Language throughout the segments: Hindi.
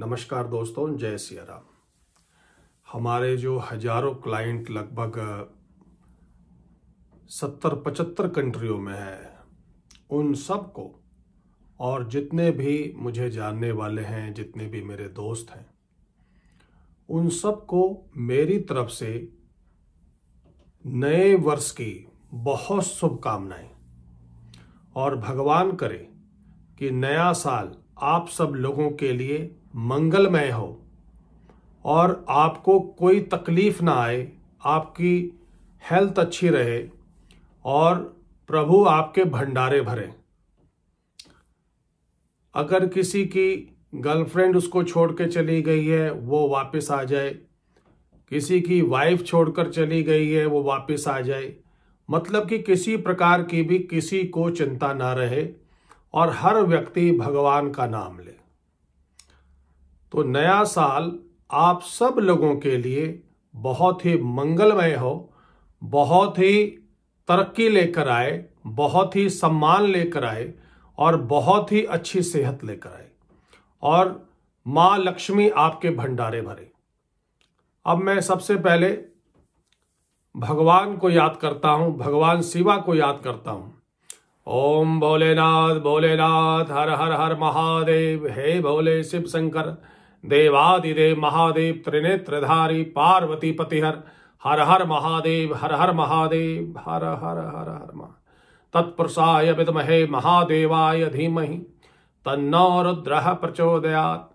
नमस्कार दोस्तों जय सिया राम हमारे जो हजारों क्लाइंट लगभग सत्तर पचहत्तर कंट्रियों में है उन सबको और जितने भी मुझे जानने वाले हैं जितने भी मेरे दोस्त हैं उन सबको मेरी तरफ से नए वर्ष की बहुत शुभकामनाएं और भगवान करे कि नया साल आप सब लोगों के लिए मंगलमय हो और आपको कोई तकलीफ ना आए आपकी हेल्थ अच्छी रहे और प्रभु आपके भंडारे भरे अगर किसी की गर्लफ्रेंड उसको छोड़ के चली गई है वो वापस आ जाए किसी की वाइफ छोड़कर चली गई है वो वापस आ जाए मतलब कि किसी प्रकार की भी किसी को चिंता ना रहे और हर व्यक्ति भगवान का नाम ले तो नया साल आप सब लोगों के लिए बहुत ही मंगलमय हो बहुत ही तरक्की लेकर आए बहुत ही सम्मान लेकर आए और बहुत ही अच्छी सेहत लेकर आए और माँ लक्ष्मी आपके भंडारे भरे अब मैं सबसे पहले भगवान को याद करता हूँ भगवान शिवा को याद करता हूँ ओम भोलेनाथ भोलेनाथ हर हर हर महादेव हे भोले शिव शंकर देवादिदेव महादेव त्रिनेत्रधारी पार्वती पतिहर हर हर महादेव हर हर महादेव हर हर हर हर महा तत्पुरुषाय विद्महे महादेवाय धीमहि तन्नो रुद्र प्रचोदयात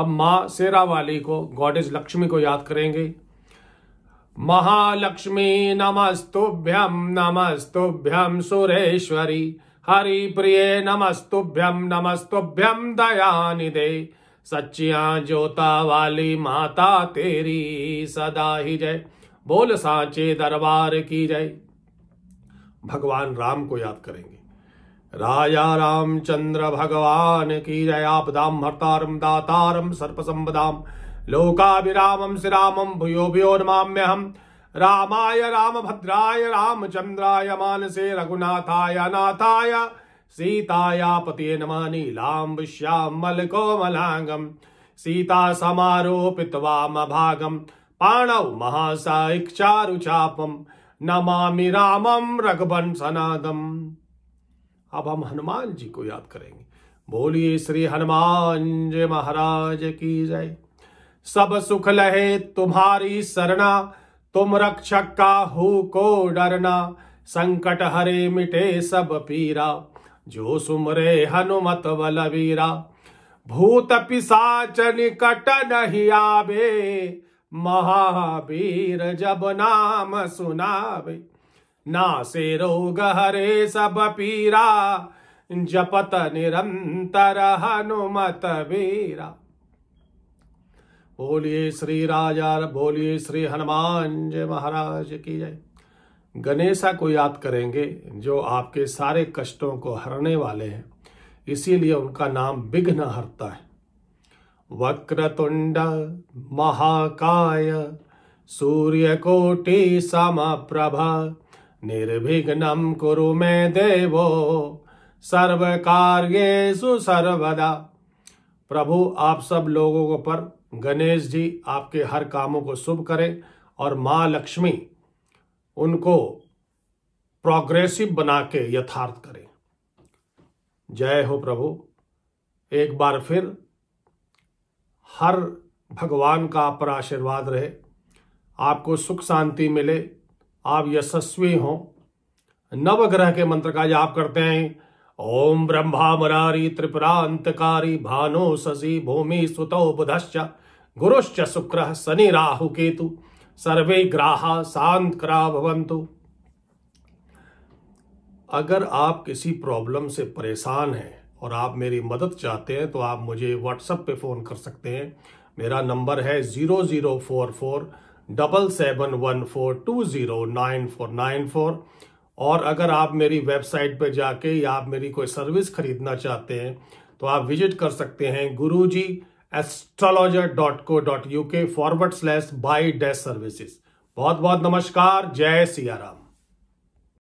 अब माँ सेरा वाली को गॉडेज लक्ष्मी को याद करेंगे महालक्ष्मी नमस्तुभ्यम नमस्तुभ्यम सुरेश्वरी हरि प्रिय नमस्तुभ्यम नमस्तुभ्यम दयानिधे सच्चिया ज्योता वाली माता तेरी सदा ही जय बोल सांचे दरबार की जय भगवान राम को याद करेंगे राजा रामचंद्र भगवान की जय दाम हरतारम दातारम सर्प संपदाम लोकाभिरामम श्रीरामम भूयो भूयो नमाम्य हम रामाय राम भद्राय रामचंद्राय मानसे रघुनाथाय नाथाय सीताया पते नमः नीलां श्यामलकोमलाङ्गम् सीता महासा पाणौ चापम नमामि रामम रघुबन सनादम अब हम हनुमान जी को याद करेंगे बोलिए श्री हनुमान जय महाराज की जय सब सुख लहे तुम्हारी सरना तुम रक्षक का हो को डरना संकट हरे मिटे सब पीरा जो सुमरे हनुमत वीरा भूत पिशाच निकट नहीं आवे महावीर जब नाम सुनावे ना से रोग हरे सब पीरा जपत निरंतर हनुमत वीरा बोलिए श्री राजा बोलिए श्री हनुमान जय महाराज की जय गणेशा को याद करेंगे जो आपके सारे कष्टों को हरने वाले हैं इसीलिए उनका नाम विघ्न हरता है वक्रतुंड महाकाय सूर्यकोटि प्रभा निर्विघ्नं कुरु मे देवो सर्वकार्येषु सर्वदा प्रभु आप सब लोगों को पर गणेश जी आपके हर कामों को शुभ करें और माँ लक्ष्मी उनको प्रोग्रेसिव बना के यथार्थ करें जय हो प्रभु एक बार फिर हर भगवान का पर आशीर्वाद रहे आपको सुख शांति मिले आप यशस्वी हों नवग्रह के मंत्र का जाप करते हैं ओम ब्रह्मा मरारी त्रिपुरा अंतकारी भानो शशि भूमि सुतो बुधश्च गुरुश्च शुक्र शनि राहु केतु सर्वे ग्राह शांत करा भवंतु अगर आप किसी प्रॉब्लम से परेशान हैं और आप मेरी मदद चाहते हैं तो आप मुझे व्हाट्सएप पे फ़ोन कर सकते हैं मेरा नंबर है zero zero four four double seven one four two zero nine four nine four और अगर आप मेरी वेबसाइट पर जाके या आप मेरी कोई सर्विस खरीदना चाहते हैं तो आप विजिट कर सकते हैं Guru ji astrologer dot dot co U K forward slash by dash services बहुत बहुत नमस्कार जय सियाराम